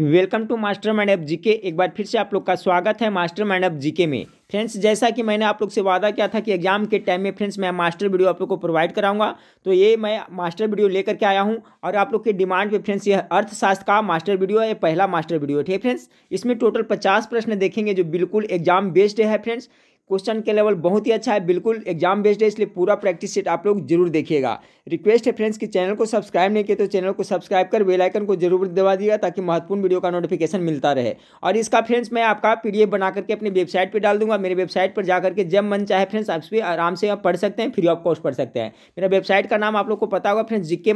welcome to master mind app GK एक बार फिर से आप लोग का स्वागत है मास्टर माइंड एप जीके में फ्रेंड्स जैसा कि मैंने आप लोग से वादा किया था कि एग्जाम के टाइम में फ्रेंड्स मैं मास्टर वीडियो आप लोग को प्रोवाइड कराऊंगा तो ये मैं मास्टर वीडियो लेकर के आया हूँ और आप लोग के डिमांड पे फ्रेंड्स ये अर्थशास्त्र का मास्टर वीडियो है ये पहला मास्टर वीडियो है ठीक है फ्रेंड्स इसमें टोटल पचास प्रश्न देखेंगे जो बिल्कुल एग्जाम बेस्ड है फ्रेंड्स क्वेश्चन के लेवल बहुत ही अच्छा है बिल्कुल एग्जाम बेस्ड है इसलिए पूरा प्रैक्टिस सेट आप लोग जरूर देखिएगा रिक्वेस्ट है फ्रेंड्स कि चैनल को सब्सक्राइब नहीं किए तो चैनल को सब्सक्राइब कर बेल आइकन को जरूर दबा दिएगा ताकि महत्वपूर्ण वीडियो का नोटिफिकेशन मिलता रहे और इसका फ्रेंड्स मैं आपका पीडीएफ बना करके अपनी वेबसाइट पर डाल दूंगा मेरी वेबसाइट पर जाकर के जब मन चाहे फ्रेंड्स आप भी आराम से आप पढ़ सकते हैं फ्री ऑफ कॉस्ट पढ़ सकते हैं मेरा वेबसाइट का नाम आप लोग को पता होगा फ्रेंड्स जिक्के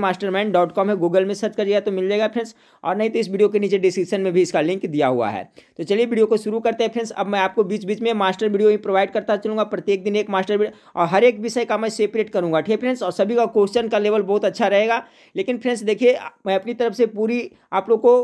है गूगल में सर्च करिएगा तो मिल जाएगा फ्रेंड्स और नहीं तो इस वीडियो के नीचे डिस्क्रिप्शन में भी इसका लिंक दिया हुआ है तो चलिए वीडियो को शुरू करते हैं फ्रेंड्स अब मैं आपको बीच बीच में मास्टर वीडियो ही प्रोवाइड करता चलूँगा प्रत्येक दिन एक मास्टर और हर एक विषय का मैं सेपरेट करूँगा ठीक है फ्रेंड्स और सभी का क्वेश्चन का लेवल बहुत अच्छा रहेगा लेकिन फ्रेंड्स देखिए मैं अपनी तरफ से पूरी आप लोग को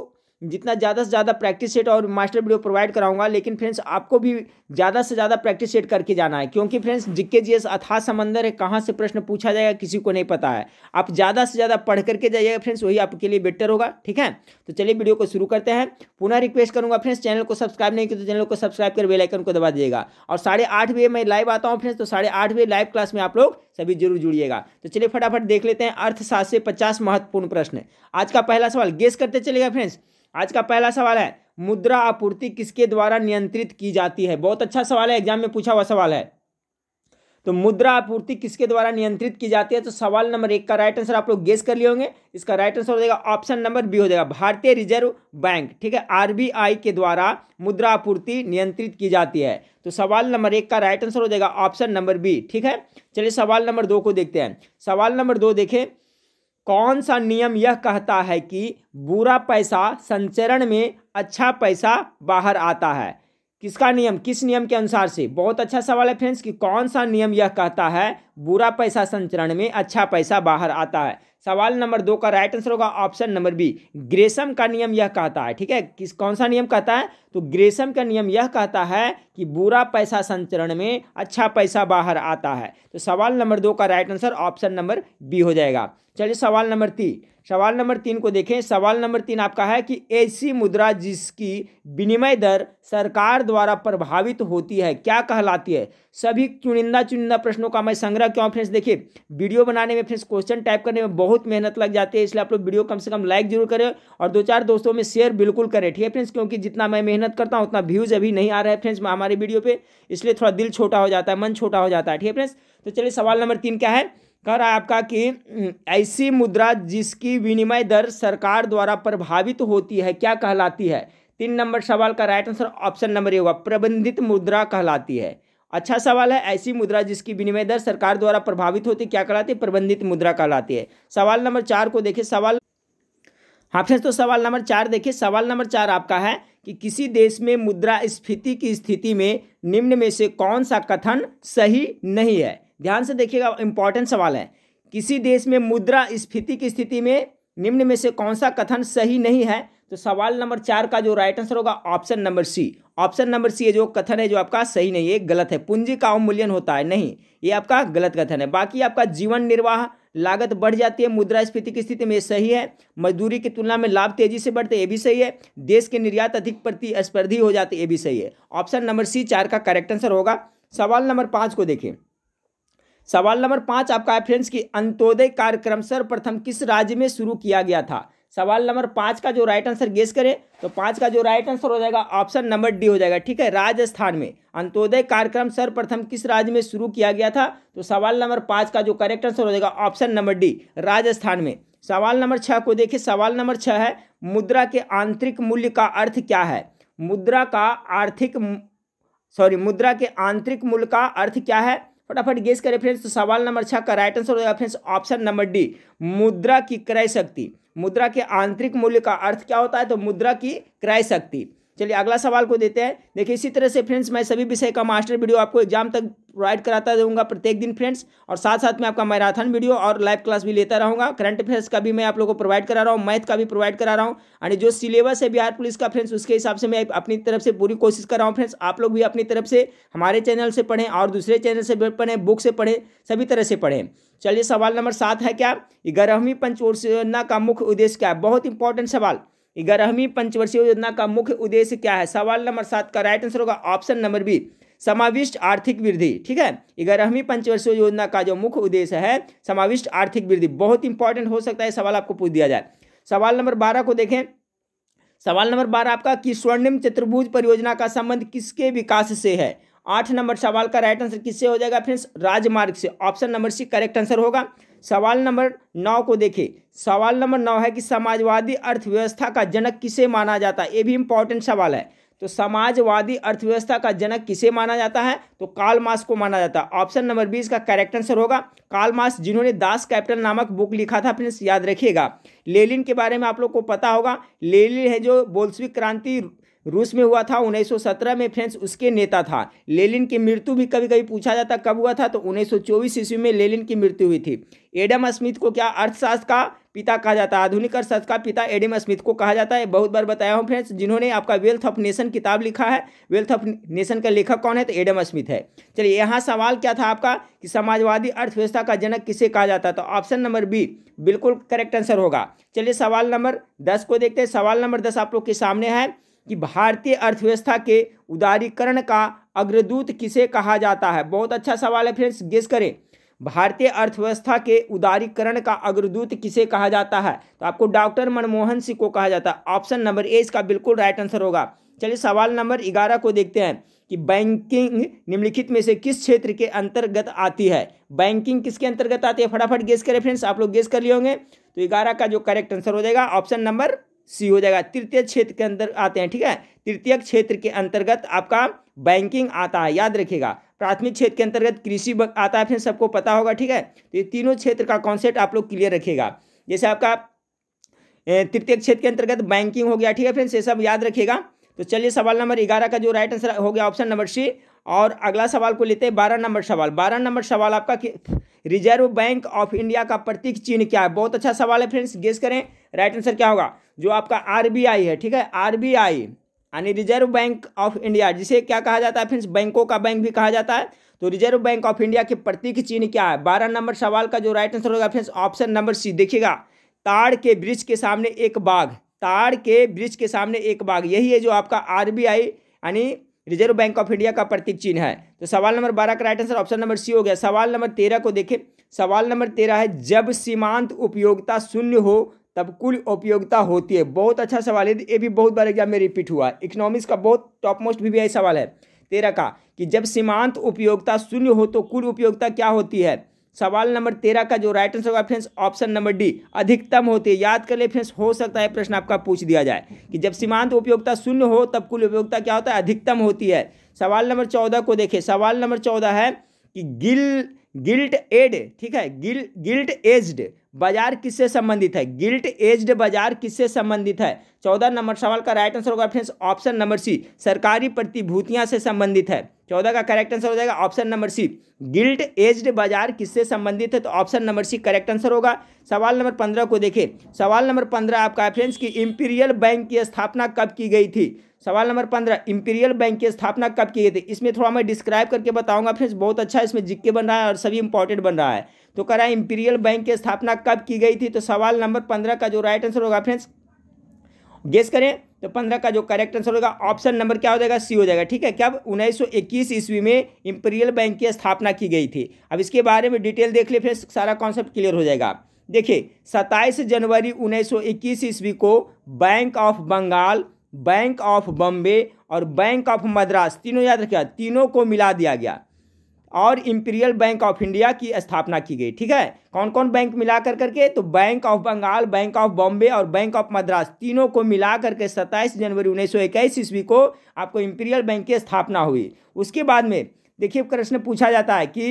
जितना ज़्यादा से ज़्यादा प्रैक्टिस सेट और मास्टर वीडियो प्रोवाइड कराऊंगा लेकिन फ्रेंड्स आपको भी ज़्यादा से ज़्यादा प्रैक्टिस सेट करके जाना है क्योंकि फ्रेंड्स जिक्के जी एस अथा समंदर है कहाँ से प्रश्न पूछा जाएगा किसी को नहीं पता है आप ज़्यादा से ज़्यादा पढ़ करके जाइएगा फ्रेंड्स वही आपके लिए बेटर होगा ठीक है तो चलिए वीडियो को शुरू करते हैं पुनः रिक्वेस्ट करूँगा फ्रेंड्स चैनल को सब्सक्राइब नहीं किया तो चैनल को सब्सक्राइब कर बेलाइकन को दबा दिएगा और साढ़े आठ बजे मैं लाइव आता हूँ फ्रेंड्स तो साढ़े आठ बजे लाइव क्लास में आप लोग सभी जरूर जुड़िएगा तो चलिए फटाफट देख लेते हैं अर्थशास्त्र से पचास महत्वपूर्ण प्रश्न आज का पहला सवाल गेस करते चलेगा फ्रेंड्स आज का पहला सवाल है मुद्रा आपूर्ति किसके द्वारा नियंत्रित की जाती है बहुत अच्छा सवाल है एग्जाम में पूछा हुआ सवाल है तो मुद्रा आपूर्ति किसके द्वारा नियंत्रित की जाती है तो सवाल नंबर एक का राइट आंसर आप लोग गेस कर लिए होंगे इसका राइट आंसर हो जाएगा ऑप्शन नंबर बी हो जाएगा भारतीय रिजर्व बैंक ठीक है आरबीआई के द्वारा मुद्रा आपूर्ति नियंत्रित की जाती है तो सवाल नंबर एक का राइट आंसर हो जाएगा ऑप्शन नंबर बी ठीक है चलिए सवाल नंबर दो को देखते हैं सवाल नंबर दो देखें कौन सा नियम यह कहता है कि बुरा पैसा संचरण में अच्छा पैसा बाहर आता है किसका नियम किस नियम के अनुसार से बहुत अच्छा सवाल है फ्रेंड्स कि कौन सा नियम यह कहता है बुरा पैसा संचरण में अच्छा पैसा बाहर आता है सवाल नंबर दो का राइट आंसर होगा ऑप्शन नंबर बी ग्रेसम का नियम यह कहता है ठीक है किस कौन सा नियम कहता है तो ग्रेसम का नियम यह कहता है कि बुरा पैसा संचरण में अच्छा पैसा बाहर आता है तो सवाल नंबर दो का right answer option number B हो जाएगा चलिए सवाल नंबर तीन सवाल नंबर तीन को देखें सवाल नंबर तीन आपका है कि ऐसी मुद्रा जिसकी विनिमय दर सरकार द्वारा प्रभावित होती है क्या कहलाती है सभी चुनिंदा चुनिंदा प्रश्नों का मैं संग्रह क्यों फ्रेंड्स देखिए वीडियो बनाने में फ्रेंड्स क्वेश्चन टाइप करने में बहुत बहुत मेहनत लग जाती है इसलिए आप लोग वीडियो कम से कम लाइक जरूर करें और दो चार दोस्तों में शेयर बिल्कुल करें ठीक है फ्रेंड्स क्योंकि जितना मैं मेहनत करता हूँ उतना व्यूज़ अभी नहीं आ रहा है फ्रेंड्स हमारे वीडियो पर इसलिए थोड़ा दिल छोटा हो जाता है मन छोटा हो जाता है ठीक है फ्रेंड्स तो चलिए सवाल नंबर तीन क्या है कह रहा है आपका कि ऐसी मुद्रा जिसकी विनिमय दर सरकार द्वारा प्रभावित होती है क्या कहलाती है तीन नंबर सवाल का राइट आंसर ऑप्शन नंबर ये होगा प्रबंधित मुद्रा कहलाती है अच्छा सवाल है ऐसी मुद्रा जिसकी विनिमय दर सरकार द्वारा प्रभावित होती क्या कहलाती है प्रबंधित मुद्रा कहलाती है सवाल नंबर चार को देखिए सवाल हाँ फ्रेंड्स तो सवाल नंबर चार देखिए सवाल नंबर चार आपका है कि किसी देश में मुद्रा स्फीति की स्थिति में निम्न में से कौन सा कथन सही नहीं है ध्यान से देखिएगा इंपॉर्टेंट सवाल है किसी देश में मुद्रा स्फीति की स्थिति में निम्न में से कौन सा कथन सही नहीं है तो सवाल नंबर चार का जो राइट आंसर होगा option number C option number C है जो कथन है जो आपका सही नहीं है गलत है पूंजी का अवमूल्यन होता है नहीं ये आपका गलत कथन है बाकी आपका जीवन निर्वाह लागत बढ़ जाती है मुद्रास्फीति की स्थिति में सही है मजदूरी की तुलना में लाभ तेजी से बढ़ते ये भी सही है देश के निर्यात अधिक प्रतिस्पर्धी हो जाते ये भी सही है ऑप्शन नंबर सी चार का करेक्ट आंसर होगा सवाल नंबर पाँच को देखिए सवाल नंबर पाँच आपका है फ्रेंड्स की अंत्योदय कार्यक्रम सर्वप्रथम किस राज्य में शुरू किया गया था सवाल नंबर पाँच का जो राइट आंसर गेस करें तो पाँच का जो राइट आंसर हो जाएगा ऑप्शन नंबर डी हो जाएगा ठीक है राजस्थान में अंत्योदय कार्यक्रम सर्वप्रथम किस राज्य में शुरू किया गया था तो सवाल नंबर पाँच का जो करेक्ट आंसर हो जाएगा ऑप्शन नंबर डी राजस्थान में सवाल नंबर छः को देखिए सवाल नंबर छः है मुद्रा के आंतरिक मूल्य का अर्थ क्या है मुद्रा का आर्थिक सॉरी मुद्रा के आंतरिक मूल्य का अर्थ क्या है फटाफट गेस करें फ्रेंड्स तो सवाल नंबर छः का राइट आंसर हो जाएगा फ्रेंड्स ऑप्शन नंबर डी मुद्रा की क्रय शक्ति मुद्रा के आंतरिक मूल्य का अर्थ क्या होता है तो मुद्रा की क्रय शक्ति चलिए अगला सवाल को देते हैं देखिए इसी तरह से फ्रेंड्स मैं सभी विषय का मास्टर वीडियो आपको एग्जाम तक प्रोवाइड कराता रहूँगा प्रत्येक दिन फ्रेंड्स और साथ साथ में आपका मैराथन वीडियो और लाइव क्लास भी लेता रहूँगा करंट अफेयर्स का भी मैं आप लोगों को प्रोवाइड करा रहा हूँ मैथ का भी प्रोवाइड करा रहा हूँ यानी जो सिलेबस है बिहार पुलिस का फ्रेंड्स उसके हिसाब से मैं अपनी तरफ से पूरी कोशिश कर रहा हूँ फ्रेंड्स आप लोग भी अपनी तरफ से हमारे चैनल से पढ़ें और दूसरे चैनल से पढ़ें बुक से पढ़ें सभी तरह से पढ़ें चलिए सवाल नंबर सात है क्या ग्यारहवीं योजना का मुख्य उद्देश्य क्या है बहुत इंपॉर्टेंट सवाल ग्यारहवीं पंचवर्षीय योजना का मुख्य उद्देश्य क्या है सवाल नंबर सात का राइट आंसर होगा ऑप्शन नंबर बी समाविष्ट आर्थिक वृद्धि ठीक है ग्यारहवीं पंचवर्षीय योजना का जो मुख्य उद्देश्य है समाविष्ट आर्थिक वृद्धि बहुत इंपॉर्टेंट हो सकता है सवाल आपको पूछ दिया जाए सवाल नंबर बारह को देखें सवाल नंबर बारह आपका कि स्वर्णिम चतुर्भुज परियोजना का संबंध किसके विकास से है आठ नंबर सवाल का राइट आंसर किससे हो जाएगा फ्रेंड्स राजमार्ग से option number C correct answer होगा सवाल नंबर नौ को देखें सवाल नंबर नौ है कि समाजवादी अर्थव्यवस्था का जनक किसे माना जाता है ये भी इंपॉर्टेंट सवाल है तो समाजवादी अर्थव्यवस्था का जनक किसे माना जाता है तो काल मास को माना जाता है ऑप्शन नंबर बीस का करेक्ट आंसर होगा काल मास जिन्होंने दास कैपिटल नामक बुक लिखा था फ्रेंड्स याद रखिएगा लेलिन के बारे में आप लोग को पता होगा लेलिन है जो बोल्सविक क्रांति रूस में हुआ था 1917 में फ्रेंच उसके नेता था लेलिन की मृत्यु भी कभी कभी पूछा जाता कब हुआ था तो 1924 ईस्वी में लेलिन की मृत्यु हुई थी एडम स्मिथ को क्या अर्थशास्त्र का पिता कहा जाता है आधुनिक अर्थशास्त्र का पिता एडम स्मिथ को कहा जाता है बहुत बार बताया हूँ फ्रेंड्स जिन्होंने आपका वेल्थ ऑफ नेशन किताब लिखा है वेल्थ ऑफ नेशन का लेखक कौन है तो एडम स्मिथ है चलिए यहाँ सवाल क्या था आपका कि समाजवादी अर्थव्यवस्था का जनक किसे कहा जाता है तो ऑप्शन नंबर बी बिल्कुल करेक्ट आंसर होगा चलिए सवाल नंबर दस को देखते हैं सवाल नंबर दस आप लोग के सामने है कि भारतीय अर्थव्यवस्था के उदारीकरण का अग्रदूत किसे कहा जाता है बहुत अच्छा सवाल है फ्रेंड्स गेस करें भारतीय अर्थव्यवस्था के उदारीकरण का अग्रदूत किसे कहा जाता है तो आपको डॉक्टर मनमोहन सिंह को कहा जाता है ऑप्शन नंबर ए इसका बिल्कुल राइट आंसर होगा चलिए सवाल नंबर ग्यारह को देखते हैं कि बैंकिंग निम्नलिखित में से किस क्षेत्र के अंतर्गत आती है बैंकिंग किसके अंतर्गत आती है फटाफट गेस करें फ्रेंड्स आप लोग गेस कर लिए होंगे तो ग्यारह का जो करेक्ट आंसर हो जाएगा ऑप्शन नंबर सी हो जाएगा तृतीय क्षेत्र के अंदर आते हैं ठीक है तृतीय क्षेत्र के अंतर्गत आपका बैंकिंग आता है याद रखिएगा प्राथमिक क्षेत्र के अंतर्गत कृषि आता है फिर सबको पता होगा ठीक है तो ये तीनों क्षेत्र का कॉन्सेप्ट आप लोग क्लियर रखेगा जैसे आपका तृतीय क्षेत्र के अंतर्गत बैंकिंग हो गया ठीक है फ्रेंड्स ये सब याद रखेगा तो चलिए सवाल नंबर ग्यारह का जो राइट आंसर हो गया ऑप्शन नंबर सी और अगला सवाल को लेते हैं बारह नंबर सवाल बारह नंबर सवाल आपका रिजर्व बैंक ऑफ इंडिया का प्रतीक चिन्ह क्या है बहुत अच्छा सवाल है फ्रेंड्स गेस करें राइट आंसर क्या होगा जो आपका आरबीआई है ठीक है आरबीआई यानी रिजर्व बैंक ऑफ इंडिया जिसे क्या कहा जाता है फ्रेंड्स बैंकों का बैंक भी कहा जाता है तो रिजर्व बैंक ऑफ इंडिया के प्रतीक चिन्ह क्या है बारह नंबर सवाल का जो राइट आंसर होगा फ्रेंड्स ऑप्शन नंबर सी देखिएगा ताड़ के ब्रिज के सामने एक बाघ ताड़ के ब्रिज के सामने एक बाघ यही है जो आपका आरबीआई यानी रिजर्व बैंक ऑफ इंडिया का प्रतीक चिन्ह है तो सवाल नंबर बारह का right answer option number C हो गया सवाल नंबर तेरह को देखें सवाल नंबर तेरह है जब सीमांत उपयोगिता शून्य हो तब कुल उपयोगिता होती है बहुत अच्छा सवाल है ये भी बहुत बार एग्जाम में रिपीट हुआ है इकोनॉमिक्स का बहुत टॉप मोस्ट भी, भी सवाल है तेरह का कि जब सीमांत उपयोगिता शून्य हो तो कुल उपयोगिता क्या होती है सवाल नंबर तेरह का जो राइट आंसर होगा फ्रेंड्स ऑप्शन नंबर डी अधिकतम होती है याद कर ले फ्रेंड्स हो सकता है प्रश्न आपका पूछ दिया जाए कि जब सीमांत उपयोगिता शून्य हो तब कुल उपयोगिता क्या होता है अधिकतम होती है सवाल नंबर चौदह को देखें सवाल नंबर चौदह है कि गिल गिल्ट एड ठीक है गिल गिल्ट एज्ड बाजार किससे संबंधित है गिल्ट एज्ड बाजार किससे संबंधित है चौदह नंबर सवाल का राइट आंसर होगा फ्रेंड्स ऑप्शन नंबर सी सरकारी प्रतिभूतियां से संबंधित है चौदह का करेक्ट आंसर हो जाएगा option number C gilt edged बाजार किससे संबंधित है तो option number C correct answer होगा सवाल नंबर पंद्रह को देखें सवाल नंबर पंद्रह आपका फ्रेंड्स की इंपीरियल बैंक की स्थापना कब की गई थी सवाल नंबर पंद्रह इंपीरियल बैंक की स्थापना कब की गई थी इसमें थोड़ा मैं डिस्क्राइब करके बताऊंगा फ्रेंड्स बहुत अच्छा इसमें जिक्के बन रहा है और सभी इंपॉर्टेंट बन रहा है तो कह रहा है इंपीरियल बैंक की स्थापना कब की गई थी तो सवाल नंबर पंद्रह का जो राइट आंसर होगा फ्रेंड्स गेस करें तो पंद्रह का जो करेक्ट आंसर होगा ऑप्शन नंबर क्या हो जाएगा सी हो जाएगा ठीक है क्या उन्नीस सौ इक्कीस ईस्वी में इंपीरियल बैंक की स्थापना की गई थी अब इसके बारे में डिटेल देख ले फ्रेंड्स सारा कॉन्सेप्ट क्लियर हो जाएगा देखिए सत्ताईस जनवरी इक्कीस ईस्वी को bank of Bengal bank of Bombay और बैंक ऑफ मद्रास तीनों याद रखिएगा तीनों को मिला दिया गया और इंपीरियल बैंक ऑफ इंडिया की स्थापना की गई ठीक है कौन कौन बैंक मिला कर करके तो bank of Bengal bank of Bombay और बैंक ऑफ मद्रास तीनों को मिला करके सत्ताईस जनवरी उन्नीस सौ इक्कीस ईस्वी को आपको इंपीरियल बैंक की स्थापना हुई उसके बाद में देखिए प्रश्न पूछा जाता है कि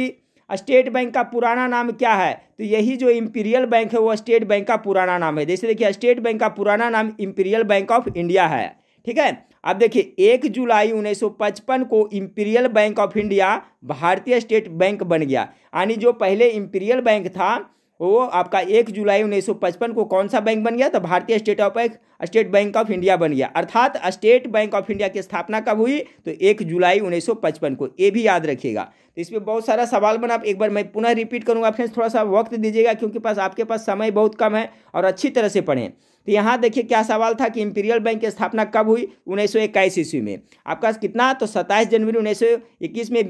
स्टेट बैंक का पुराना नाम क्या है तो यही जो इंपीरियल बैंक है वो स्टेट बैंक का पुराना नाम है जैसे देखिए स्टेट बैंक का पुराना नाम इंपीरियल बैंक ऑफ इंडिया है ठीक है अब देखिए एक जुलाई 1955 को imperial bank of India Bharatiya state bank बन गया यानी जो पहले इम्पीरियल बैंक था वो आपका एक जुलाई 1955 को कौन सा बैंक बन गया तो Bharatiya state of state bank of India बन गया अर्थात स्टेट बैंक ऑफ इंडिया की स्थापना कब हुई तो एक जुलाई 1955 को ये भी याद रखिएगा तो इसमें बहुत सारा सवाल बना आप एक बार मैं पुनः रिपीट करूँगा फ्रेंड्स थोड़ा सा वक्त दीजिएगा क्योंकि पास आपके पास समय बहुत कम है और अच्छी तरह से पढ़ें तो यहाँ देखिए क्या सवाल था कि इंपीरियल बैंक की स्थापना कब हुई उन्नीस सौ ईस्वी में आपका कितना तो सत्ताईस जनवरी उन्नीस सौ इक्कीस में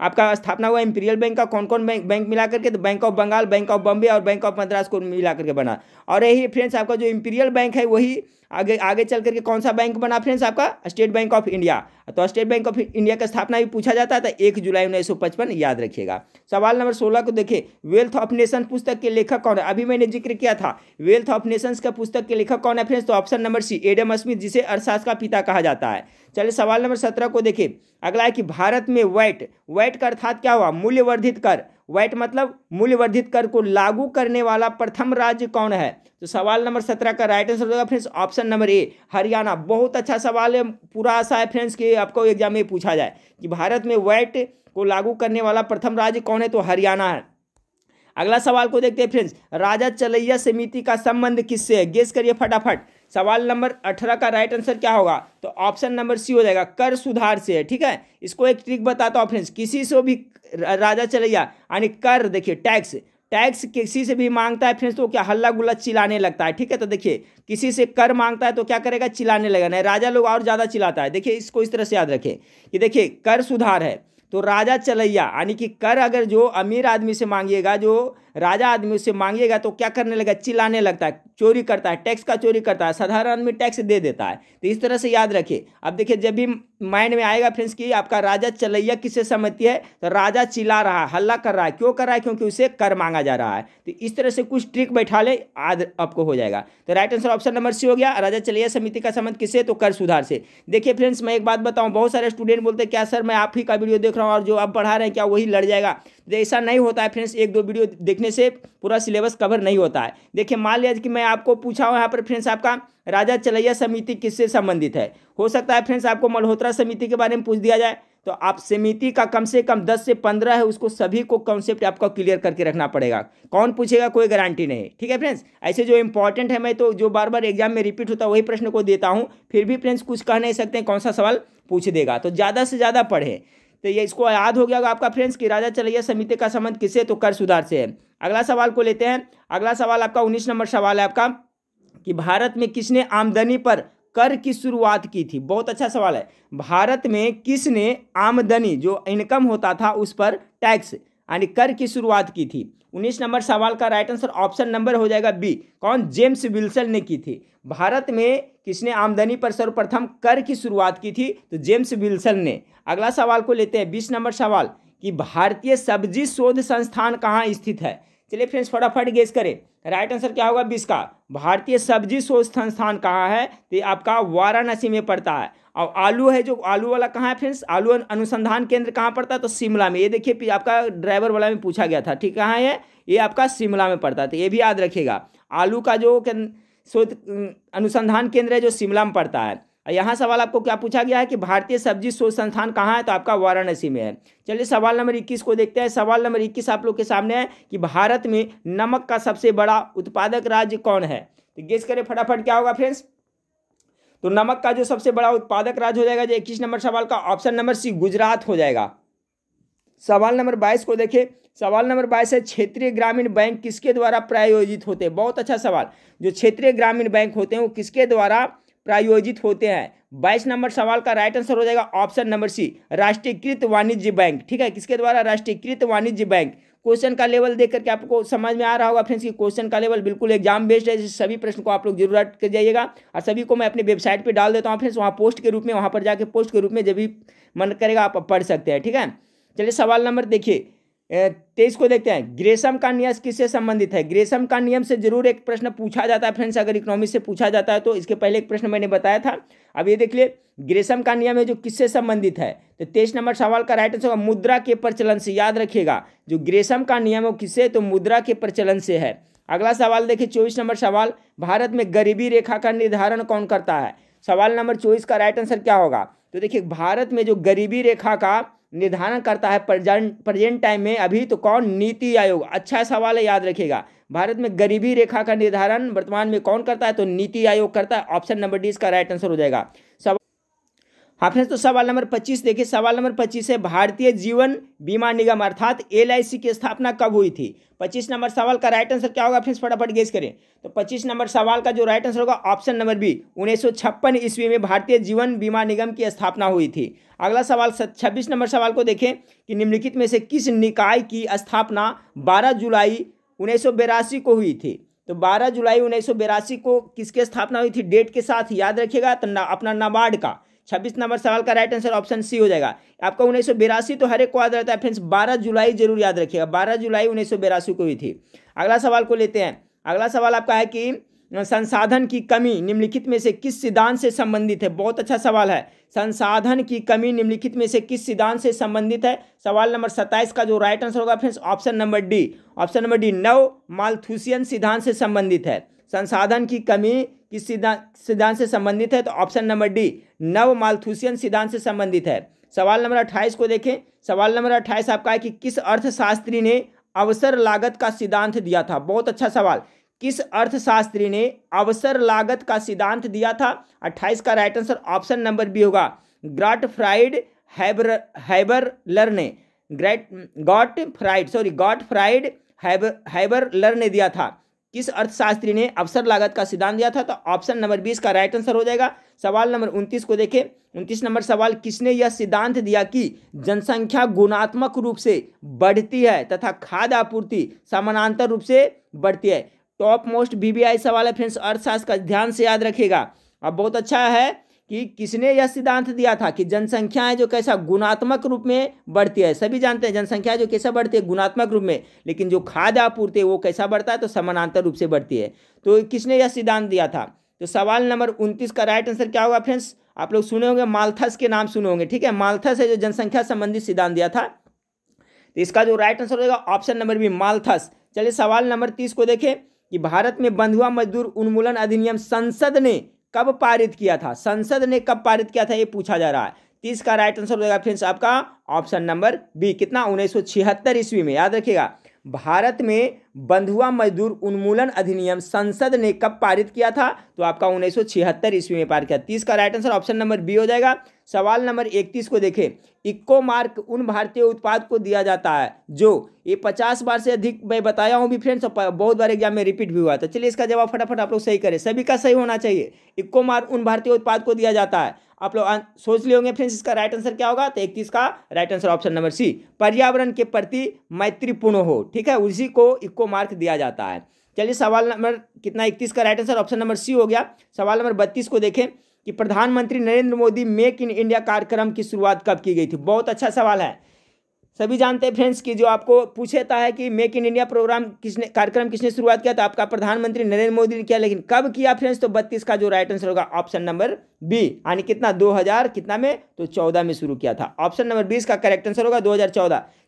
आपका स्थापना हुआ इंपीरियल बैंक का कौन कौन बैंक बैंक मिला करके तो bank of Bengal bank of Bombay और बैंक ऑफ मद्रास को मिला करके बना और यही फ्रेंड्स आपका जो इंपीरियल बैंक है वही आगे आगे चल करके कौन सा बैंक बना फ्रेंड्स आपका स्टेट बैंक ऑफ इंडिया तो स्टेट बैंक ऑफ इंडिया का स्थापना भी पूछा जाता था तो एक जुलाई उन्नीस याद रखिएगा सवाल नंबर सोलह को देखिए वेल्थ ऑफ नेशन पुस्तक के लेखक कौन है अभी मैंने जिक्र किया था वेल्थ ऑफ नेशंस का पुस्तक के लेखक कौन है फ्रेंड्स तो option number C Adam Smith जिसे अर्थशास्त्र का पिता कहा जाता है चलिए सवाल नंबर सत्रह को देखिए अगला है कि भारत में वैट वैट का अर्थात क्या हुआ मूल्यवर्धित कर वैट मतलब मूल्यवर्धित कर को लागू करने वाला प्रथम राज्य कौन है तो सवाल नंबर सत्रह का राइट आंसर होगा friends option number A Haryana बहुत अच्छा सवाल है पूरा आशा है फ्रेंड्स कि आपको एग्जाम में पूछा जाए कि भारत में वैट को लागू करने वाला प्रथम राज्य कौन है तो हरियाणा है अगला सवाल को देखते हैं फ्रेंड्स राजा चलैया समिति का संबंध किससे है गेस करिए फटाफट सवाल नंबर अठारह का राइट आंसर क्या होगा तो ऑप्शन नंबर सी हो जाएगा कर सुधार से ठीक है इसको एक ट्रिक बताता हूँ फ्रेंड्स किसी से भी राजा चलैया यानी कर देखिए टैक्स टैक्स किसी से भी मांगता है फ्रेंड्स तो क्या हल्ला गुल्ला चिलाने लगता है ठीक है तो देखिए किसी से कर मांगता है तो क्या करेगा चिलाने लगेगा नहीं राजा लोग और ज़्यादा चिलाता है देखिए इसको इस तरह से याद रखें कि देखिए कर सुधार है तो राजा चलैया यानी कि कर अगर जो अमीर आदमी से मांगिएगा जो राजा आदमी उससे मांगिएगा तो क्या करने लगा चिल्लाने लगता है चोरी करता है टैक्स का चोरी करता है साधारण आदमी टैक्स दे देता है तो इस तरह से याद रखिए अब देखिए जब भी माइंड में आएगा फ्रेंड्स कि आपका राजा चलैया किससे समझती है तो राजा चिल्ला रहा है हल्ला कर रहा है क्यों कर रहा है क्योंकि उसे कर मांगा जा रहा है तो इस तरह से कुछ ट्रिक बैठा ले आद आपको हो जाएगा तो right answer option number C हो गया राजा चलैया समिति का संबंध किससे तो कर सुधार से देखिए फ्रेंड्स मैं एक बात बताऊँ बहुत सारे स्टूडेंट बोलते हैं क्या सर मैं आप ही का वीडियो देख रहा हूँ और जो आप पढ़ा रहे हैं क्या वही लड़ जाएगा तो ऐसा नहीं होता है फ्रेंड्स एक दो वीडियो देखने इसमें से पूरा सिलेबस कवर नहीं होता है देखिए मान लिया कि मैं आपको पूछा हूँ यहाँ पर फ्रेंड्स आपका राजा चलैया समिति किससे संबंधित है हो सकता है फ्रेंड्स आपको मल्होत्रा समिति के बारे में पूछ दिया जाए तो आप समिति का कम से कम दस से पंद्रह है उसको सभी को कॉन्सेप्ट आपको क्लियर करके रखना पड़ेगा कौन पूछेगा कोई गारंटी नहीं ठीक है फ्रेंड्स ऐसे जो इंपॉर्टेंट है मैं तो जो बार बार एग्जाम में रिपीट होता है वही प्रश्न को देता हूँ फिर भी फ्रेंड्स कुछ कह नहीं सकते कौन सा सवाल पूछ देगा तो ज़्यादा से ज़्यादा पढ़ें तो ये इसको याद हो गया आपका फ्रेंड्स कि राजा चलैया समिति का संबंध किससे तो कर सुधार से है अगला सवाल को लेते हैं अगला सवाल आपका उन्नीस नंबर सवाल है आपका कि भारत में किसने आमदनी पर कर की शुरुआत की थी बहुत अच्छा सवाल है भारत में किसने आमदनी जो इनकम होता था उस पर टैक्स यानी कर की शुरुआत की थी उन्नीस नंबर सवाल का राइट आंसर ऑप्शन नंबर हो जाएगा बी कौन जेम्स विल्सन ने की थी भारत में किसने आमदनी पर सर्वप्रथम कर की शुरुआत की थी तो जेम्स विल्सन ने अगला सवाल को लेते हैं बीस नंबर सवाल कि भारतीय सब्जी शोध संस्थान कहाँ स्थित है चलिए फ्रेंड्स फटाफट गेस करें राइट आंसर क्या होगा बीस का भारतीय सब्जी शोध संस्थान कहाँ है तो ये आपका वाराणसी में पड़ता है और आलू है जो आलू वाला कहाँ है फ्रेंड्स आलू अनुसंधान केंद्र कहाँ पड़ता है तो शिमला में ये देखिए आपका ड्राइवर वाला में पूछा गया था ठीक कहाँ है ये ये आपका शिमला में पड़ता है तो ये भी याद रखिएगा आलू का जो शोध अनुसंधान केंद्र है जो शिमला में पड़ता है यहाँ सवाल आपको क्या पूछा गया है कि भारतीय सब्जी शोध संस्थान कहाँ है तो आपका वाराणसी में है चलिए सवाल नंबर इक्कीस को देखते हैं सवाल नंबर इक्कीस आप लोग के सामने है कि भारत में नमक का सबसे बड़ा उत्पादक राज्य कौन है तो गेस करें फटाफट क्या होगा फ्रेंड्स तो नमक का जो सबसे बड़ा उत्पादक राज्य हो जाएगा जो इक्कीस नंबर सवाल का ऑप्शन नंबर सी गुजरात हो जाएगा सवाल नंबर बाईस को देखें सवाल नंबर बाईस है क्षेत्रीय ग्रामीण बैंक किसके द्वारा प्रायोजित होते हैं बहुत अच्छा सवाल जो क्षेत्रीय ग्रामीण बैंक होते हैं वो किसके द्वारा प्रायोजित होते हैं बाईस नंबर सवाल का राइट आंसर हो जाएगा ऑप्शन नंबर सी राष्ट्रीयकृत वाणिज्य बैंक ठीक है किसके द्वारा राष्ट्रीयकृत वाणिज्य बैंक क्वेश्चन का लेवल देख करके आपको समझ में आ रहा होगा फ्रेंड्स कि क्वेश्चन का लेवल बिल्कुल एग्जाम बेस्ड है सभी प्रश्न को आप लोग जरूर कर जाइएगा और सभी को मैं अपने वेबसाइट पे डाल देता हूँ फ्रेंड्स वहाँ पोस्ट के रूप में वहाँ पर जाके पोस्ट के रूप में जब भी मन करेगा आप पढ़ सकते हैं ठीक है चलिए सवाल नंबर देखिए तेईस तो को देखते हैं ग्रेसम का नियम किससे संबंधित है ग्रेसम का नियम से जरूर एक प्रश्न पूछा जाता है फ्रेंड्स अगर इकोनॉमिक से पूछा जाता है तो इसके पहले एक प्रश्न मैंने बताया था अब ये देख लिए ग्रेसम का नियम है जो किससे संबंधित है तो तेईस नंबर सवाल का राइट आंसर होगा मुद्रा के प्रचलन से याद रखिएगा जो ग्रेसम का नियम हो किससे तो मुद्रा के प्रचलन से है अगला सवाल देखिए चौबीस नंबर सवाल भारत में गरीबी रेखा का निर्धारण कौन करता है सवाल नंबर चौबीस का राइट आंसर क्या होगा तो देखिए भारत में जो गरीबी रेखा का निर्धारण करता है प्रेजेंट टाइम में अभी तो कौन नीति आयोग अच्छा सवाल है याद रखिएगा भारत में गरीबी रेखा का निर्धारण वर्तमान में कौन करता है तो नीति आयोग करता है ऑप्शन नंबर डी इसका राइट आंसर हो जाएगा सवाल हाँ फ्रेंड्स तो सवाल नंबर पच्चीस देखिए सवाल नंबर पच्चीस है भारतीय जीवन बीमा निगम अर्थात एल की स्थापना कब हुई थी पच्चीस नंबर सवाल का राइट आंसर क्या होगा फ्रेंड्स फटाफट गेस करें तो पच्चीस नंबर सवाल का जो राइट आंसर होगा ऑप्शन नंबर बी उन्नीस ईस्वी में भारतीय जीवन बीमा निगम की स्थापना हुई थी अगला सवाल छब्बीस नंबर सवाल को देखें कि निम्नलिखित में से किस निकाय की स्थापना बारह जुलाई उन्नीस को हुई थी तो 12 जुलाई उन्नीस को किसके स्थापना हुई थी डेट के साथ याद रखिएगा तो अपना नाबार्ड का छब्बीस नंबर सवाल का राइट आंसर ऑप्शन सी हो जाएगा आपका उन्नीस तो हर एक को याद रहता है फ्रेंड्स बारह जुलाई जरूर याद रखिएगा बारह जुलाई उन्नीस को हुई थी अगला सवाल को लेते हैं अगला सवाल आपका है कि संसाधन की कमी निम्नलिखित में से किस सिद्धांत से संबंधित है बहुत अच्छा सवाल है संसाधन की कमी निम्नलिखित में से किस सिद्धांत से संबंधित है सवाल नंबर सत्ताईस का जो राइट आंसर होगा friends option number D option number D नव मालथूसियन सिद्धांत से संबंधित है संसाधन की कमी किस सिद्धांत सिद्धांत से संबंधित है तो ऑप्शन नंबर डी नव मालथुसियन सिद्धांत से संबंधित है सवाल नंबर अट्ठाईस को देखें सवाल नंबर अट्ठाईस आपका है कि किस अर्थशास्त्री ने अवसर लागत का सिद्धांत दिया था बहुत अच्छा सवाल किस अर्थशास्त्री ने अवसर लागत का सिद्धांत दिया था अट्ठाईस का right answer option number B होगा ग्राट फ्राइड हैबर हैबरलर ने great Gottfried sorry Gottfried Haber Haberler ने दिया था किस अर्थशास्त्री ने अवसर लागत का सिद्धांत दिया था तो ऑप्शन नंबर बीस का राइट आंसर हो जाएगा सवाल नंबर उनतीस को देखें उनतीस नंबर सवाल किसने यह सिद्धांत दिया कि जनसंख्या गुणात्मक रूप से बढ़ती है तथा खाद्य आपूर्ति समानांतर रूप से बढ़ती है टॉप मोस्ट बीबीआई सवाल है फ्रेंड्स अर्थशास्त्र का ध्यान से याद रखेगा अब बहुत अच्छा है कि किसने यह सिद्धांत दिया था कि जनसंख्या जो कैसा गुणात्मक रूप में बढ़ती है सभी जानते हैं जनसंख्या जो कैसा बढ़ती है गुणात्मक रूप में लेकिन जो खाद्य आपूर्ति वो कैसा बढ़ता है तो समानांतर रूप से बढ़ती है तो किसने यह सिद्धांत दिया था तो सवाल नंबर उनतीस का राइट आंसर क्या होगा फ्रेंड्स आप लोग सुने होंगे मालथस के नाम सुने होंगे ठीक है मालथस है जो जनसंख्या संबंधित सिद्धांत दिया था तो इसका जो राइट आंसर होगा ऑप्शन नंबर बी मालथस चलिए सवाल नंबर तीस को देखें कि भारत में बंधुआ मजदूर उन्मूलन अधिनियम संसद ने कब पारित किया था संसद ने कब पारित किया था ये पूछा जा रहा है तीस का राइट आंसर हो जाएगा फ्रेंड्स आपका ऑप्शन नंबर बी कितना उन्नीस सौ छिहत्तर ईस्वी में याद रखिएगा भारत में बंधुआ मजदूर उन्मूलन अधिनियम संसद ने कब पारित किया था तो आपका उन्नीस सौ छिहत्तर ईस्वी में पारित किया तीस का right answer option number B हो जाएगा सवाल नंबर इकतीस को देखें इक्को मार्क उन भारतीय उत्पाद को दिया जाता है जो ये पचास बार से अधिक मैं बताया हूँ भी फ्रेंड्स और बहुत बार एग्जाम में रिपीट भी हुआ था तो चलिए इसका जवाब फटाफट आप लोग सही करें सभी का सही होना चाहिए इक्को मार्क उन भारतीय उत्पाद को दिया जाता है आप लोग सोच लिए होंगे फ्रेंड्स इसका राइट आंसर क्या होगा तो इकतीस का right answer option number C पर्यावरण के प्रति मैत्रीपूर्ण हो ठीक है उसी को इक्को मार्क दिया जाता है चलिए सवाल नंबर कितना इकतीस का right answer option number C हो गया सवाल नंबर बत्तीस को देखें कि प्रधानमंत्री Narendra Modi make in India कार्यक्रम की शुरुआत कब की गई थी बहुत अच्छा सवाल है सभी जानते हैं फ्रेंड्स कि जो आपको पूछेता है कि मेक इन इंडिया प्रोग्राम किसने कार्यक्रम किसने शुरुआत किया तो आपका प्रधानमंत्री नरेंद्र मोदी ने किया लेकिन कब किया फ्रेंड्स तो बत्तीस का जो राइट आंसर होगा ऑप्शन नंबर बी यानी कितना 2000 कितना में तो 14 में शुरू किया था ऑप्शन नंबर बीस का करेक्ट आंसर होगा दो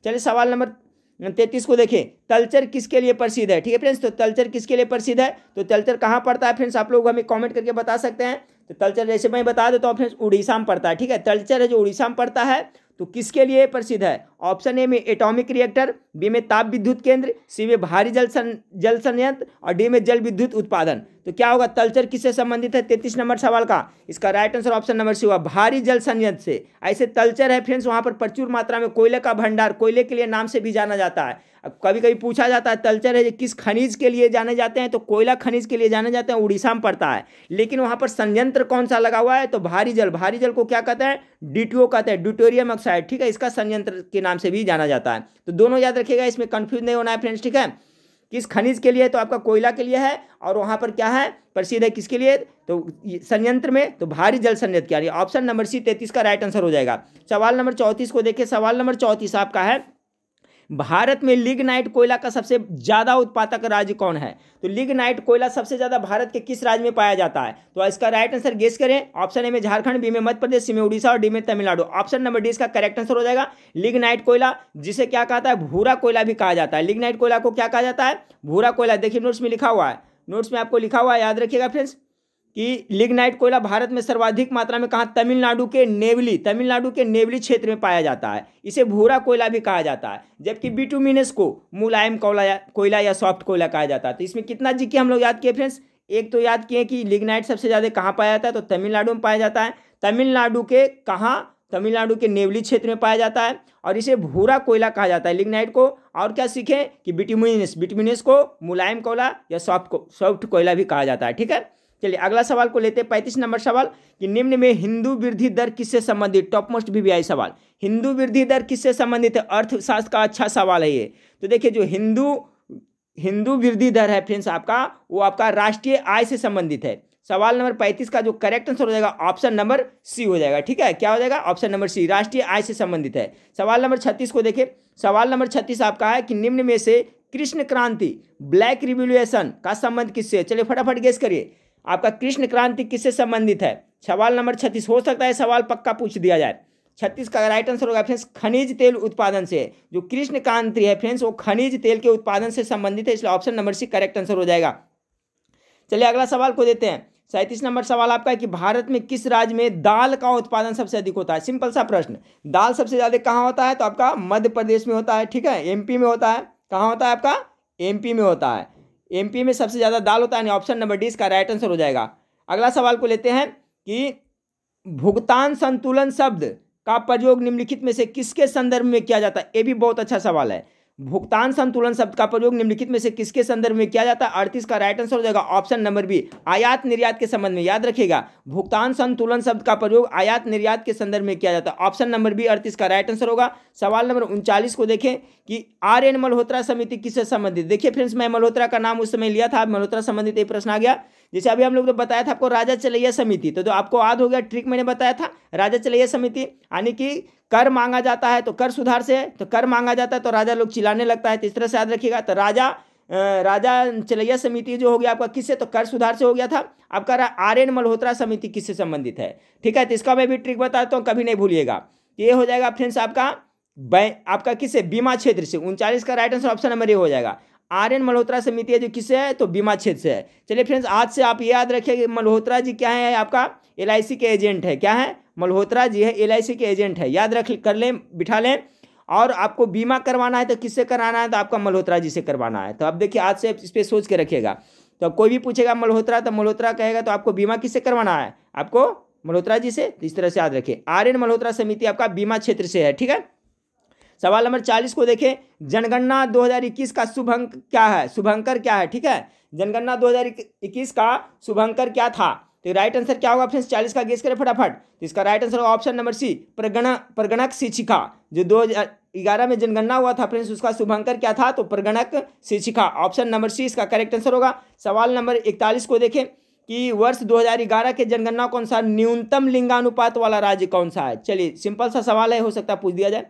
चलिए सवाल नंबर तैतीस को देखें तलचर किसके लिए प्रसिद्ध है ठीक है फ्रेंड्स तो तलचर किसके लिए प्रसिद्ध है तो तलचर कहाँ पड़ता है फ्रेंड्स आप लोग हमें कॉमेंट करके बता सकते हैं तो तलचर जैसे मैं बता देता हूँ फ्रेंड्स उड़ीसा में पड़ता है ठीक है तलचर है जो उड़ीसा में पड़ता है तो किसके लिए प्रसिद्ध है ऑप्शन ए में एटॉमिक रिएक्टर बी में ताप विद्युत केंद्र सी में भारी जल सं जल संयंत्र और डी में जल विद्युत उत्पादन तो क्या होगा तलचर किससे संबंधित है तैतीस नंबर सवाल का इसका right answer option number C हुआ भारी जल संयंत्र से ऐसे तलचर है फ्रेंड्स वहाँ पर प्रचुर मात्रा में कोयले का भंडार कोयले के लिए नाम से भी जाना जाता है अब कभी कभी पूछा जाता है तलचर है किस खनिज के लिए जाने जाते हैं तो कोयला खनिज के लिए जाने जाते हैं उड़ीसा में पड़ता है लेकिन वहाँ पर संयंत्र कौन सा लगा हुआ है तो भारी जल भारी जल को क्या कहते हैं डी कहते हैं ड्यूटोरियम ऑक्साइड ठीक है इसका संयंत्र के नाम नाम से भी जाना जाता है तो दोनों याद रखिएगा इसमें कन्फ्यूज नहीं होना है फ्रेंड्स ठीक है किस खनिज के लिए तो आपका कोयला के लिए है और वहाँ पर क्या है प्रसिद्ध है किसके लिए तो संयंत्र में तो भारी जल संयंत्र क्या है ऑप्शन नंबर सी तैतीस का राइट आंसर हो जाएगा सवाल नंबर चौंतीस को देखिए सवाल नंबर चौंतीस आपका है भारत में लिग्नाइट कोयला का सबसे ज़्यादा उत्पादक राज्य कौन है तो लिगनाइट कोयला सबसे ज़्यादा भारत के किस राज्य में पाया जाता है तो इसका राइट आंसर गेस करें ऑप्शन ए में झारखंड बी में मध्य प्रदेश सी में उड़ीसा और डी में तमिलनाडु ऑप्शन नंबर डी इसका करेक्ट आंसर हो जाएगा लिगनाइट कोयला जिसे क्या कहता है भूरा कोयला भी कहा जाता है लिगनाइट कोयला को क्या कहा जाता है भूरा कोयला देखिए नोट्स में लिखा हुआ है नोट्स में आपको लिखा हुआ है याद रखिएगा फ्रेंड्स कि लिग्नाइट कोयला भारत में सर्वाधिक मात्रा में कहा तमिलनाडु के नेवली तमिलनाडु के नेवली क्षेत्र में पाया जाता है इसे भूरा कोयला भी कहा जाता है जबकि बिटुमिनस को मुलायम कोयला या कोयला या सॉफ्ट कोयला कहा जाता है तो इसमें कितना जी हम लोग याद किए फ्रेंड्स एक तो याद किए कि लिग्नाइट सबसे ज़्यादा कहाँ पाया जाता है तो तमिलनाडु में पाया जाता है तमिलनाडु के कहाँ तमिलनाडु के नेवली क्षेत्र में पाया जाता है और इसे भूरा कोयला कहा जाता है लिग्नाइट को और क्या सीखें कि बिटुमिनस बिटुमिनस को मुलायम कोयला या सॉफ्ट सॉफ्ट कोयला भी कहा जाता है ठीक है चलिए अगला सवाल को लेते हैं पैंतीस नंबर सवाल कि निम्न में हिंदू वृद्धि दर किससे संबंधित टॉप मोस्ट वीवीआई सवाल हिंदू वृद्धि दर किससे संबंधित है अर्थशास्त्र का अच्छा सवाल है ये तो देखिए जो हिंदू हिंदू वृद्धि दर है फ्रेंड्स आपका वो आपका राष्ट्रीय आय से संबंधित है सवाल नंबर पैंतीस का जो करेक्ट आंसर हो जाएगा ऑप्शन नंबर सी हो जाएगा ठीक है क्या हो जाएगा ऑप्शन नंबर सी राष्ट्रीय आय से संबंधित है सवाल नंबर छत्तीस को देखें सवाल नंबर छत्तीस आपका है कि निम्न में से कृष्ण क्रांति ब्लैक रिवोल्यूशन का संबंध किससे चलिए फटाफट गेस करिए आपका कृष्ण क्रांति किससे संबंधित है सवाल नंबर छत्तीस हो सकता है सवाल पक्का पूछ दिया जाए छत्तीस का राइट आंसर होगा फ्रेंड्स खनिज तेल उत्पादन से जो कृष्ण क्रांति है फ्रेंड्स वो खनिज तेल के उत्पादन से संबंधित है इसलिए option number C correct answer हो जाएगा चलिए अगला सवाल को देते हैं सैंतीस नंबर सवाल आपका है कि भारत में किस राज्य में दाल का उत्पादन सबसे अधिक होता है सिंपल सा प्रश्न दाल सबसे ज़्यादा कहाँ होता है तो आपका मध्य प्रदेश में होता है ठीक है एमपी में होता है कहाँ होता है आपका एमपी में होता है एमपी में सबसे ज़्यादा दाल होता है ऑप्शन नंबर डी इसका राइट आंसर हो जाएगा अगला सवाल को लेते हैं कि भुगतान संतुलन शब्द का प्रयोग निम्नलिखित में से किसके संदर्भ में किया जाता है ये भी बहुत अच्छा सवाल है भुगतान संतुलन शब्द का प्रयोग निम्नलिखित में से किसके संदर्भ में किया जाता है अड़तीस का राइट आंसर हो जाएगा ऑप्शन नंबर बी आयात निर्यात के संबंध में याद रखिएगा भुगतान संतुलन शब्द का प्रयोग आयात निर्यात के संदर्भ में किया जाता है ऑप्शन नंबर बी अड़तीस का राइट आंसर होगा सवाल नंबर उनचालीस को देखें कि आर एन मल्होत्रा समिति किससे संबंधित देखिए फ्रेंड्स मैं मल्होत्रा का नाम उस समय लिया था मल्होत्रा संबंधित ये प्रश्न आ गया जैसे अभी हम लोग ने बताया था आपको राजा चलैया समिति तो, तो आपको याद हो गया ट्रिक मैंने बताया था राजा चलैया समिति यानी कि कर मांगा जाता है तो कर सुधार से तो कर मांगा जाता है तो राजा लोग चिल्लाने लगता है तो इस तरह से याद रखिएगा तो राजा राजा चलैया समिति जो हो गया आपका किससे तो कर सुधार से हो गया था आपका आर एन मल्होत्रा समिति किससे संबंधित है ठीक है तो इसका मैं भी ट्रिक बताता हूँ कभी नहीं भूलिएगा ये हो जाएगा फ्रेंड्स आपका आपका किससे बीमा क्षेत्र से उनचालीस का राइट आंसर ऑप्शन नंबर ये हो जाएगा आर एन मल्होत्रा समिति है जो किससे है तो बीमा क्षेत्र से है चलिए फ्रेंड्स आज से आप याद रखिए मल्होत्रा जी क्या है आपका एल के एजेंट है क्या है मल्होत्रा जी है एल के एजेंट है याद रख कर लें बिठा लें और आपको बीमा करवाना है तो किससे कराना है तो आपका मल्होत्रा जी से करवाना है तो अब देखिए आज से इस पर सोच के रखिएगा तो अब कोई भी पूछेगा मल्होत्रा तो मल्होत्रा कहेगा तो आपको बीमा किससे करवाना है आपको मल्होत्रा जी से तो इस तरह से याद रखिए आर्यन मल्होत्रा समिति आपका बीमा क्षेत्र से है ठीक है सवाल नंबर चालीस को देखें जनगणना 2021 का शुभ क्या है शुभंकर क्या है ठीक है जनगणना 2021 का शुभंकर क्या था तो राइट आंसर क्या होगा फ्रेंड्स चालीस का गेस करें फटाफट तो इसका राइट आंसर होगा ऑप्शन नंबर सी प्रगणा प्रगणक शिक्षिका जो दो ग्यारह में जनगणना हुआ था फ्रेंड्स उसका शुभंकर क्या था तो प्रगणक शिक्षिका ऑप्शन नंबर सी इसका करेक्ट आंसर होगा सवाल नंबर इकतालीस को देखें कि वर्ष 2011 के जनगणना के अनुसार न्यूनतम लिंगानुपात वाला राज्य कौन सा है चलिए सिंपल सा सवाल है हो सकता है पूछ दिया जाए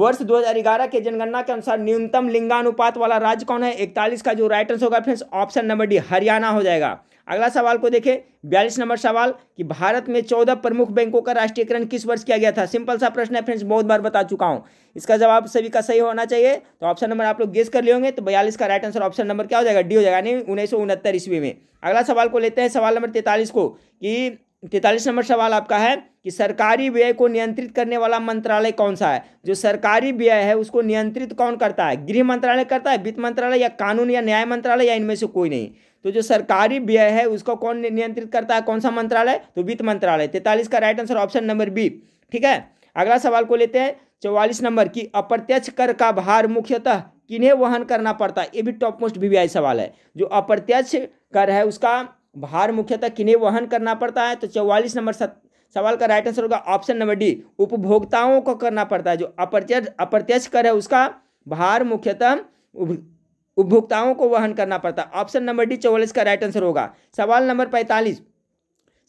वर्ष 2011 के जनगणना के अनुसार न्यूनतम लिंगानुपात वाला राज्य कौन है इकतालीस का जो राइट आंसर होगा friends option number D Haryana हो जाएगा अगला सवाल को देखें बयालीस नंबर सवाल कि भारत में चौदह प्रमुख बैंकों का राष्ट्रीयकरण किस वर्ष किया गया था सिंपल सा प्रश्न है फ्रेंड्स बहुत बार बता चुका हूँ इसका जवाब सभी का सही होना चाहिए तो ऑप्शन नंबर आप लोग गेस कर लेंगे तो बयालीस का राइट आंसर ऑप्शन नंबर क्या हो जाएगा डी हो जाएगा यानी उन्नीस ईस्वी में अगला सवाल को लेते हैं सवाल नंबर तैतालीस को कि तैतालीस नंबर सवाल आपका है कि सरकारी व्यय को नियंत्रित करने वाला मंत्रालय कौन सा है जो सरकारी व्यय है उसको नियंत्रित कौन करता है गृह मंत्रालय करता है वित्त मंत्रालय या कानून या न्याय मंत्रालय या इनमें से कोई नहीं तो जो सरकारी व्यय है उसको कौन नियंत्रित करता है कौन सा मंत्रालय तो वित्त मंत्रालय तैतालीस का right answer option number B ठीक है अगला सवाल को लेते हैं चौवालीस नंबर की अप्रत्यक्ष कर का भार मुख्यतः किन्हें वहन करना पड़ता है ये भी टॉप मोस्ट वीवीआई सवाल है जो अप्रत्यक्ष कर है उसका भार मुख्यतः किन्हें वहन करना पड़ता है तो चौवालीस नंबर सवाल का राइट आंसर होगा ऑप्शन नंबर डी उपभोक्ताओं को करना पड़ता है जो अप्रत्यक्ष अप्रत्यक्ष कर है उसका भार मुख्यतः उपभोक्ताओं को वहन करना पड़ता ऑप्शन नंबर डी चौवालीस का राइट आंसर होगा सवाल नंबर पैंतालीस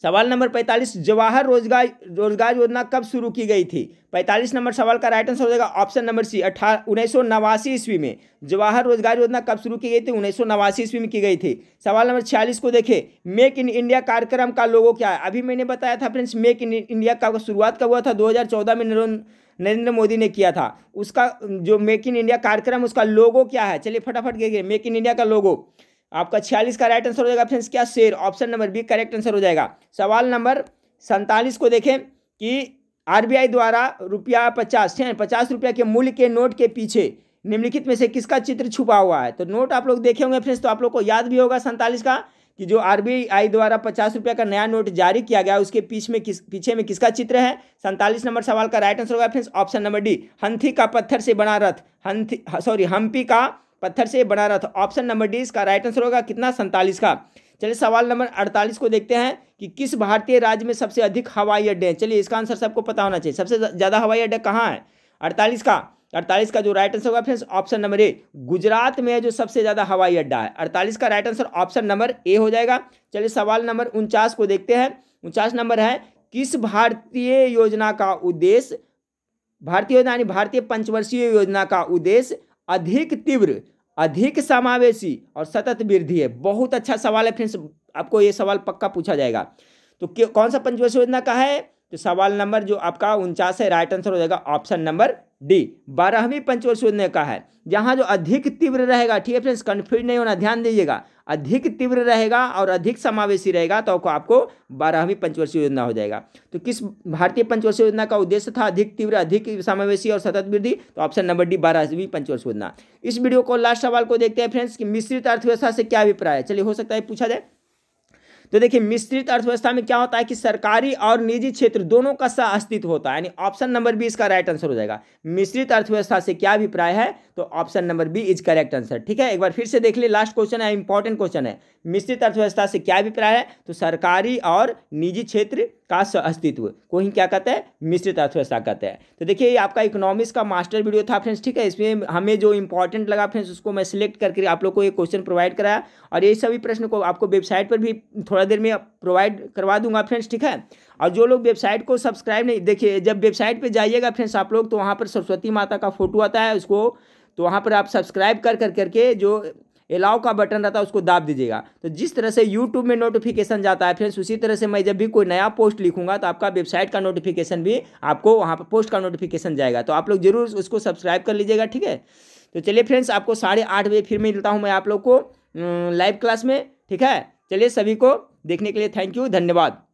सवाल नंबर पैंतालीस जवाहर रोजगार रोजगार योजना कब शुरू की गई थी पैंतालीस नंबर सवाल का राइट आंसर हो जाएगा ऑप्शन नंबर सी अठारह उन्नीस सौ नवासी ईस्वी में जवाहर रोजगार योजना कब शुरू की गई थी उन्नीस सौ नवासी ईस्वी में की गई थी सवाल नंबर छियालीस को देखें मेक इन इंडिया कार्यक्रम का लोगों क्या है अभी मैंने बताया था फ्रेंड्स मेक इन इंडिया का शुरुआत कब हुआ था दो में नरेंद्र नरेंद्र मोदी ने किया था उसका जो मेक इन इंडिया कार्यक्रम उसका लोगो क्या है चलिए फटाफट देखिए मेक इन इंडिया का लोगो आपका छियालीस का राइट आंसर हो जाएगा फ्रेंड्स क्या शेर option number B correct answer हो जाएगा सवाल नंबर सैंतालीस को देखें कि आरबीआई द्वारा रुपया पचास पचास रुपया के मूल्य के नोट के पीछे निम्नलिखित में से किसका चित्र छुपा हुआ है तो नोट आप लोग देखे होंगे फ्रेंड्स तो आप लोग को याद भी होगा सैंतालीस का कि जो आरबीआई द्वारा पचास रुपये का नया नोट जारी किया गया उसके पीछे में किस पीछे में किसका चित्र है सैंतालीस नंबर सवाल का राइट आंसर होगा फ्रेंड्स ऑप्शन नंबर डी हंथी का पत्थर से बना रथ हंथी सॉरी हम्पी का पत्थर से बना रथ ऑप्शन नंबर डी इसका राइट आंसर होगा कितना सैंतालीस का चलिए सवाल नंबर अड़तालीस को देखते हैं कि किस भारतीय राज्य में सबसे अधिक हवाई अड्डे हैं चलिए इसका आंसर सबको पता होना चाहिए सबसे ज़्यादा हवाई अड्डा कहाँ है अड़तालीस का अड़तालीस का जो राइट आंसर होगा friends option number A Gujarat में जो सबसे ज़्यादा हवाई अड्डा है अड़तालीस का right answer option number A हो जाएगा चलिए सवाल नंबर उनचास को देखते हैं उनचास नंबर है किस भारतीय योजना का उद्देश्य भारतीय योजना यानी भारतीय पंचवर्षीय योजना का उद्देश्य अधिक तीव्र अधिक समावेशी और सतत वृद्धि है बहुत अच्छा सवाल है फ्रेंड्स आपको ये सवाल पक्का पूछा जाएगा तो कौन सा पंचवर्षीय योजना का है तो सवाल नंबर जो आपका उनचास है राइट आंसर हो जाएगा ऑप्शन नंबर डी बारहवीं पंचवर्ष योजना का है यहाँ जो अधिक तीव्र रहेगा ठीक है फ्रेंड्स कन्फ्यूज नहीं होना ध्यान दीजिएगा अधिक तीव्र रहेगा और अधिक समावेशी रहेगा तो आपको बारहवीं पंचवर्षीय योजना हो जाएगा तो किस भारतीय पंचवर्षीय योजना का उद्देश्य था अधिक तीव्र अधिक समावेशी और सतत वृद्धि तो ऑप्शन नंबर डी बारहवीं पंचवर्षीय योजना इस वीडियो को लास्ट सवाल को देखते हैं फ्रेंड्स कि मिश्रित अर्थव्यवस्था से क्या अभिप्राय है चलिए हो सकता है पूछा जाए तो देखिए मिश्रित अर्थव्यवस्था में क्या होता है कि सरकारी और निजी क्षेत्र दोनों का सह अस्तित्व होता है यानी ऑप्शन नंबर बी इसका राइट आंसर हो जाएगा मिश्रित अर्थव्यवस्था से क्या अभिप्राय है तो option number B is correct answer ठीक है एक बार फिर से देख लिए लास्ट क्वेश्चन है इंपॉर्टेंट क्वेश्चन है मिश्रित अर्थव्यवस्था से क्या अभिप्राय है तो सरकारी और निजी क्षेत्र का अस्तित्व को ही क्या कहते हैं मिश्रित अर्थव्यवस्था कहते हैं तो देखिए ये आपका इकोनॉमिक्स का मास्टर वीडियो था फ्रेंड्स ठीक है इसमें हमें जो इंपॉर्टेंट लगा फ्रेंड्स उसको मैं सिलेक्ट करके आप लोग को ये क्वेश्चन प्रोवाइड कराया और ये सभी प्रश्न को आपको वेबसाइट पर भी थोड़ा थोड़ा देर में प्रोवाइड करवा दूंगा फ्रेंड्स ठीक है और जो लोग वेबसाइट को सब्सक्राइब नहीं देखिए जब वेबसाइट पे जाइएगा फ्रेंड्स आप लोग तो वहाँ पर सरस्वती माता का फोटो आता है उसको तो वहाँ पर आप सब्सक्राइब कर कर करके जो अलाउ का बटन रहता है उसको दाब दीजिएगा तो जिस तरह से यूट्यूब में नोटिफिकेशन जाता है फ्रेंड्स उसी तरह से मैं जब भी कोई नया पोस्ट लिखूंगा तो आपका वेबसाइट का नोटिफिकेशन भी आपको वहाँ पर पोस्ट का नोटिफिकेशन जाएगा तो आप लोग जरूर उसको सब्सक्राइब कर लीजिएगा ठीक है तो चलिए फ्रेंड्स आपको साढ़े आठ बजे फिर मिलता हूँ मैं आप लोग को लाइव क्लास में ठीक है चलिए सभी को देखने के लिए थैंक यू धन्यवाद